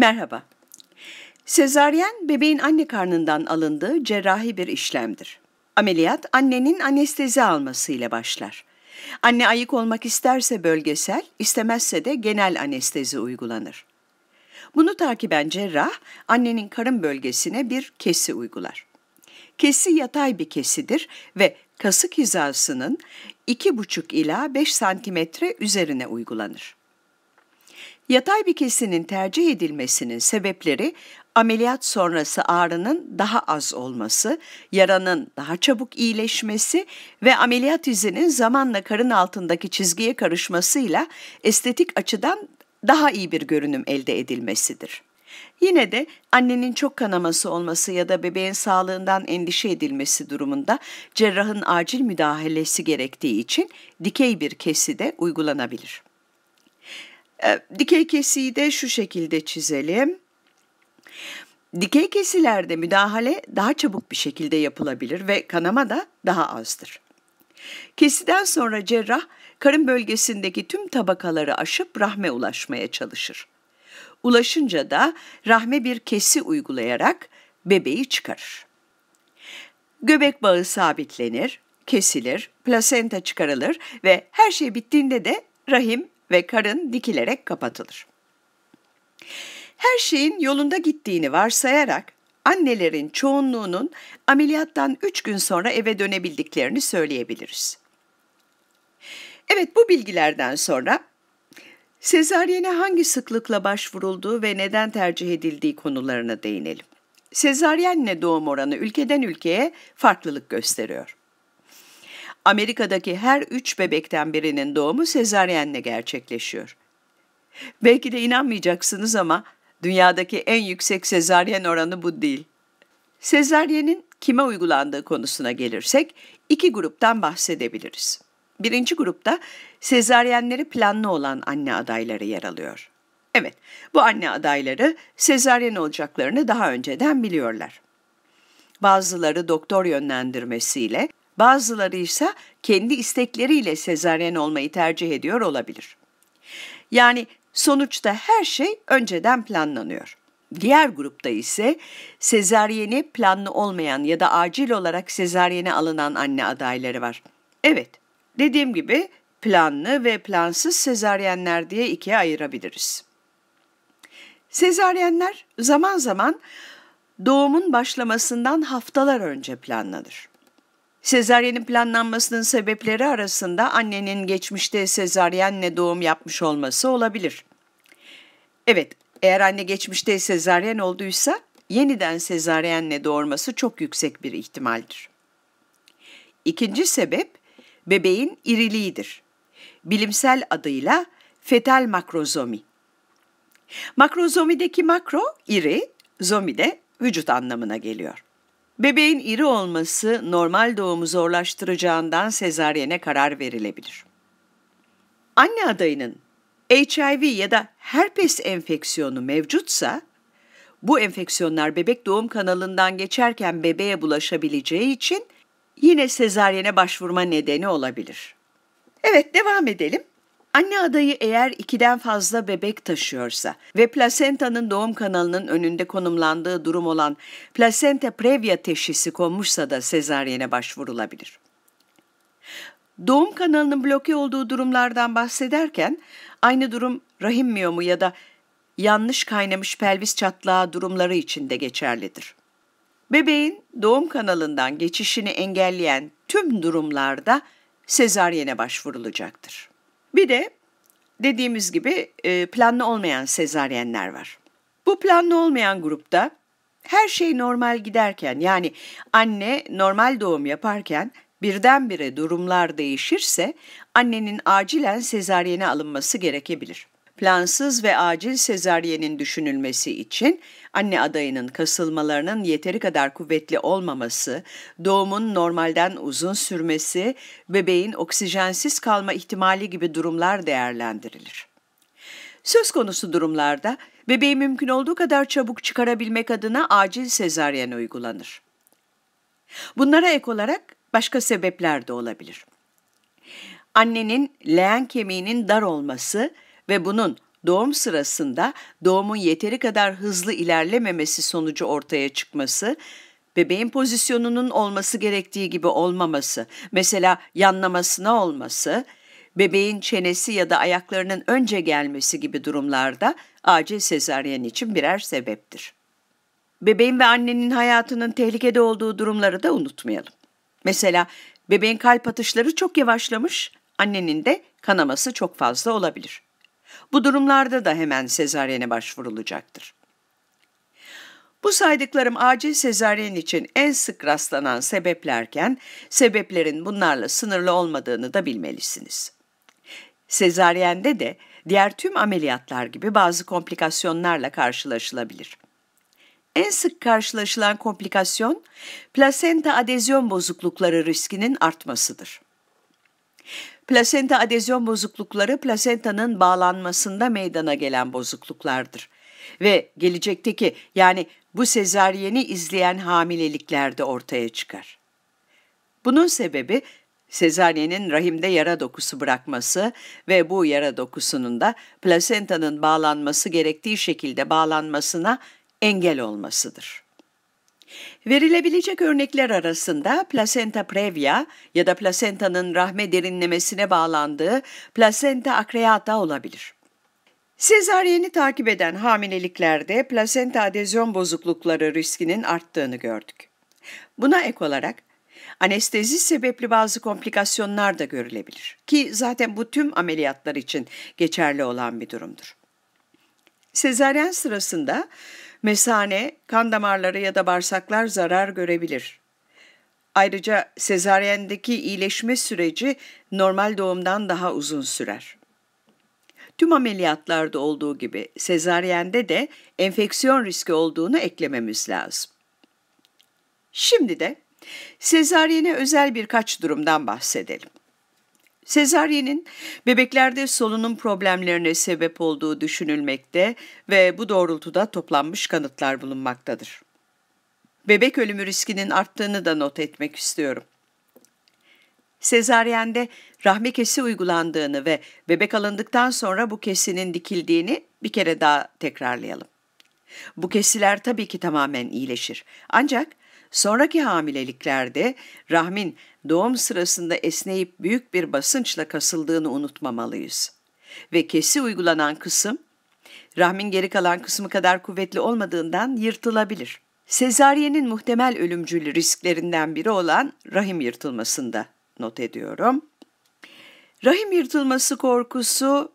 Merhaba. Sezaryen bebeğin anne karnından alındığı cerrahi bir işlemdir. Ameliyat annenin anestezi almasıyla başlar. Anne ayık olmak isterse bölgesel, istemezse de genel anestezi uygulanır. Bunu takiben cerrah annenin karın bölgesine bir kesi uygular. Kesi yatay bir kesidir ve kasık hizasının 2,5 ila 5 santimetre üzerine uygulanır. Yatay bir kesinin tercih edilmesinin sebepleri ameliyat sonrası ağrının daha az olması, yaranın daha çabuk iyileşmesi ve ameliyat izinin zamanla karın altındaki çizgiye karışmasıyla estetik açıdan daha iyi bir görünüm elde edilmesidir. Yine de annenin çok kanaması olması ya da bebeğin sağlığından endişe edilmesi durumunda cerrahın acil müdahalesi gerektiği için dikey bir kesi de uygulanabilir. Ee, dikey kesiyi de şu şekilde çizelim. Dikey kesilerde müdahale daha çabuk bir şekilde yapılabilir ve kanama da daha azdır. Kesiden sonra cerrah karın bölgesindeki tüm tabakaları aşıp rahme ulaşmaya çalışır. Ulaşınca da rahme bir kesi uygulayarak bebeği çıkarır. Göbek bağı sabitlenir, kesilir, plasenta çıkarılır ve her şey bittiğinde de rahim ve karın dikilerek kapatılır. Her şeyin yolunda gittiğini varsayarak annelerin çoğunluğunun ameliyattan 3 gün sonra eve dönebildiklerini söyleyebiliriz. Evet bu bilgilerden sonra sezaryene hangi sıklıkla başvurulduğu ve neden tercih edildiği konularına değinelim. Sezaryenle doğum oranı ülkeden ülkeye farklılık gösteriyor. Amerika'daki her üç bebekten birinin doğumu sezaryenle gerçekleşiyor. Belki de inanmayacaksınız ama dünyadaki en yüksek sezaryen oranı bu değil. Sezaryenin kime uygulandığı konusuna gelirsek iki gruptan bahsedebiliriz. Birinci grupta sezaryenleri planlı olan anne adayları yer alıyor. Evet, bu anne adayları sezaryen olacaklarını daha önceden biliyorlar. Bazıları doktor yönlendirmesiyle, Bazıları ise kendi istekleriyle sezaryen olmayı tercih ediyor olabilir. Yani sonuçta her şey önceden planlanıyor. Diğer grupta ise sezaryeni planlı olmayan ya da acil olarak sezaryene alınan anne adayları var. Evet, dediğim gibi planlı ve plansız sezaryenler diye ikiye ayırabiliriz. Sezaryenler zaman zaman doğumun başlamasından haftalar önce planlanır. Sezaryenin planlanmasının sebepleri arasında annenin geçmişte sezaryenle doğum yapmış olması olabilir. Evet, eğer anne geçmişte sezaryen olduysa yeniden sezaryenle doğurması çok yüksek bir ihtimaldir. İkinci sebep bebeğin iriliğidir. Bilimsel adıyla fetal makrozomi. Makrozomideki makro iri, zomi de vücut anlamına geliyor. Bebeğin iri olması normal doğumu zorlaştıracağından sezaryene karar verilebilir. Anne adayının HIV ya da herpes enfeksiyonu mevcutsa, bu enfeksiyonlar bebek doğum kanalından geçerken bebeğe bulaşabileceği için yine sezaryene başvurma nedeni olabilir. Evet devam edelim. Anne adayı eğer ikiden fazla bebek taşıyorsa ve plasentanın doğum kanalının önünde konumlandığı durum olan plasenta previa teşhisi konmuşsa da sezaryene başvurulabilir. Doğum kanalının bloke olduğu durumlardan bahsederken aynı durum rahim miyomu ya da yanlış kaynamış pelvis çatlağı durumları için de geçerlidir. Bebeğin doğum kanalından geçişini engelleyen tüm durumlarda sezaryene başvurulacaktır. Bir de dediğimiz gibi e, planlı olmayan sezaryenler var. Bu planlı olmayan grupta her şey normal giderken yani anne normal doğum yaparken birdenbire durumlar değişirse annenin acilen sezaryene alınması gerekebilir plansız ve acil sezaryenin düşünülmesi için anne adayının kasılmalarının yeteri kadar kuvvetli olmaması, doğumun normalden uzun sürmesi, bebeğin oksijensiz kalma ihtimali gibi durumlar değerlendirilir. Söz konusu durumlarda bebeği mümkün olduğu kadar çabuk çıkarabilmek adına acil sezaryen uygulanır. Bunlara ek olarak başka sebepler de olabilir. Annenin leğen kemiğinin dar olması, ve bunun doğum sırasında doğumun yeteri kadar hızlı ilerlememesi sonucu ortaya çıkması, bebeğin pozisyonunun olması gerektiği gibi olmaması, mesela yanlamasına olması, bebeğin çenesi ya da ayaklarının önce gelmesi gibi durumlarda acil sezaryen için birer sebeptir. Bebeğin ve annenin hayatının tehlikede olduğu durumları da unutmayalım. Mesela bebeğin kalp atışları çok yavaşlamış, annenin de kanaması çok fazla olabilir.'' Bu durumlarda da hemen sezaryene başvurulacaktır. Bu saydıklarım acil sezaryen için en sık rastlanan sebeplerken sebeplerin bunlarla sınırlı olmadığını da bilmelisiniz. Sezaryende de diğer tüm ameliyatlar gibi bazı komplikasyonlarla karşılaşılabilir. En sık karşılaşılan komplikasyon plasenta adezyon bozuklukları riskinin artmasıdır. Plasenta adezyon bozuklukları plasentanın bağlanmasında meydana gelen bozukluklardır. Ve gelecekteki yani bu sezaryeni izleyen hamileliklerde ortaya çıkar. Bunun sebebi sezaryenin rahimde yara dokusu bırakması ve bu yara dokusunun da plasentanın bağlanması gerektiği şekilde bağlanmasına engel olmasıdır. Verilebilecek örnekler arasında placenta previa ya da plasentanın rahme derinlemesine bağlandığı placenta acreata olabilir. Sezaryeni takip eden hamileliklerde plasenta adezyon bozuklukları riskinin arttığını gördük. Buna ek olarak anestezi sebepli bazı komplikasyonlar da görülebilir ki zaten bu tüm ameliyatlar için geçerli olan bir durumdur. Sezaryen sırasında mesane, kan damarları ya da bağırsaklar zarar görebilir. Ayrıca sezaryendeki iyileşme süreci normal doğumdan daha uzun sürer. Tüm ameliyatlarda olduğu gibi sezaryende de enfeksiyon riski olduğunu eklememiz lazım. Şimdi de sezaryene özel birkaç durumdan bahsedelim. Sezaryenin bebeklerde solunum problemlerine sebep olduğu düşünülmekte ve bu doğrultuda toplanmış kanıtlar bulunmaktadır. Bebek ölümü riskinin arttığını da not etmek istiyorum. Sezaryende rahmi kesi uygulandığını ve bebek alındıktan sonra bu kesinin dikildiğini bir kere daha tekrarlayalım. Bu kesiler tabii ki tamamen iyileşir. Ancak Sonraki hamileliklerde rahmin doğum sırasında esneyip büyük bir basınçla kasıldığını unutmamalıyız. Ve kesi uygulanan kısım, rahmin geri kalan kısmı kadar kuvvetli olmadığından yırtılabilir. Sezaryenin muhtemel ölümcül risklerinden biri olan rahim yırtılmasında not ediyorum. Rahim yırtılması korkusu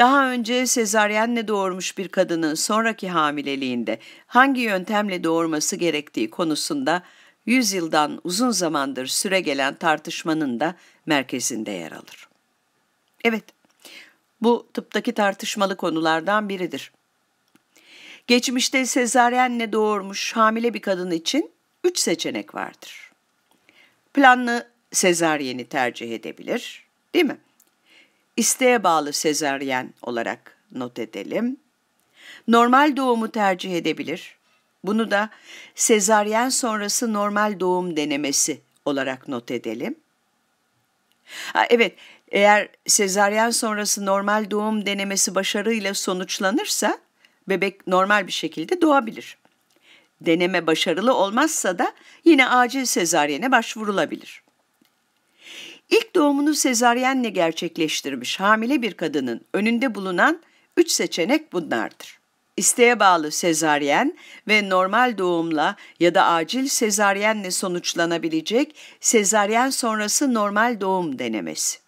daha önce sezaryenle doğurmuş bir kadının sonraki hamileliğinde hangi yöntemle doğurması gerektiği konusunda yüzyıldan uzun zamandır süre gelen tartışmanın da merkezinde yer alır. Evet, bu tıptaki tartışmalı konulardan biridir. Geçmişte sezaryenle doğurmuş hamile bir kadın için üç seçenek vardır. Planlı sezaryeni tercih edebilir, değil mi? isteğe bağlı sezaryen olarak not edelim. Normal doğumu tercih edebilir. Bunu da sezaryen sonrası normal doğum denemesi olarak not edelim. Ha, evet, eğer sezaryen sonrası normal doğum denemesi başarıyla sonuçlanırsa bebek normal bir şekilde doğabilir. Deneme başarılı olmazsa da yine acil sezaryene başvurulabilir. İlk doğumunu sezaryenle gerçekleştirmiş hamile bir kadının önünde bulunan üç seçenek bunlardır. İsteğe bağlı sezaryen ve normal doğumla ya da acil sezaryenle sonuçlanabilecek sezaryen sonrası normal doğum denemesi.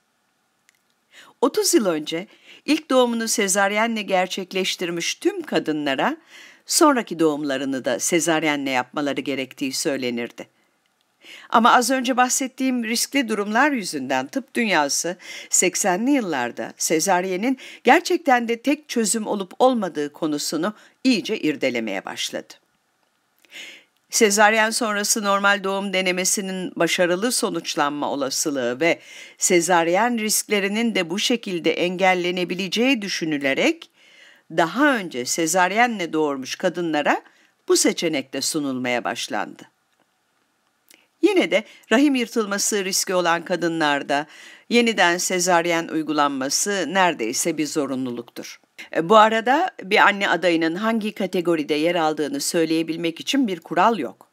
30 yıl önce ilk doğumunu sezaryenle gerçekleştirmiş tüm kadınlara sonraki doğumlarını da sezaryenle yapmaları gerektiği söylenirdi. Ama az önce bahsettiğim riskli durumlar yüzünden tıp dünyası 80'li yıllarda sezaryenin gerçekten de tek çözüm olup olmadığı konusunu iyice irdelemeye başladı. Sezaryen sonrası normal doğum denemesinin başarılı sonuçlanma olasılığı ve sezaryen risklerinin de bu şekilde engellenebileceği düşünülerek daha önce sezaryenle doğurmuş kadınlara bu seçenek de sunulmaya başlandı. Yine de rahim yırtılması riski olan kadınlarda yeniden sezaryen uygulanması neredeyse bir zorunluluktur. E, bu arada bir anne adayının hangi kategoride yer aldığını söyleyebilmek için bir kural yok.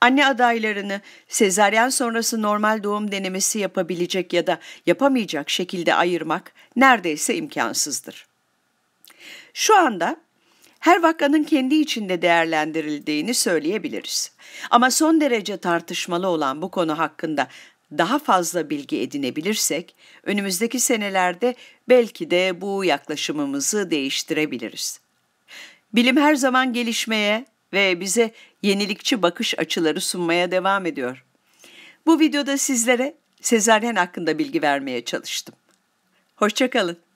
Anne adaylarını sezaryen sonrası normal doğum denemesi yapabilecek ya da yapamayacak şekilde ayırmak neredeyse imkansızdır. Şu anda her vakanın kendi içinde değerlendirildiğini söyleyebiliriz. Ama son derece tartışmalı olan bu konu hakkında daha fazla bilgi edinebilirsek önümüzdeki senelerde belki de bu yaklaşımımızı değiştirebiliriz. Bilim her zaman gelişmeye ve bize yenilikçi bakış açıları sunmaya devam ediyor. Bu videoda sizlere sezaryen hakkında bilgi vermeye çalıştım. Hoşçakalın.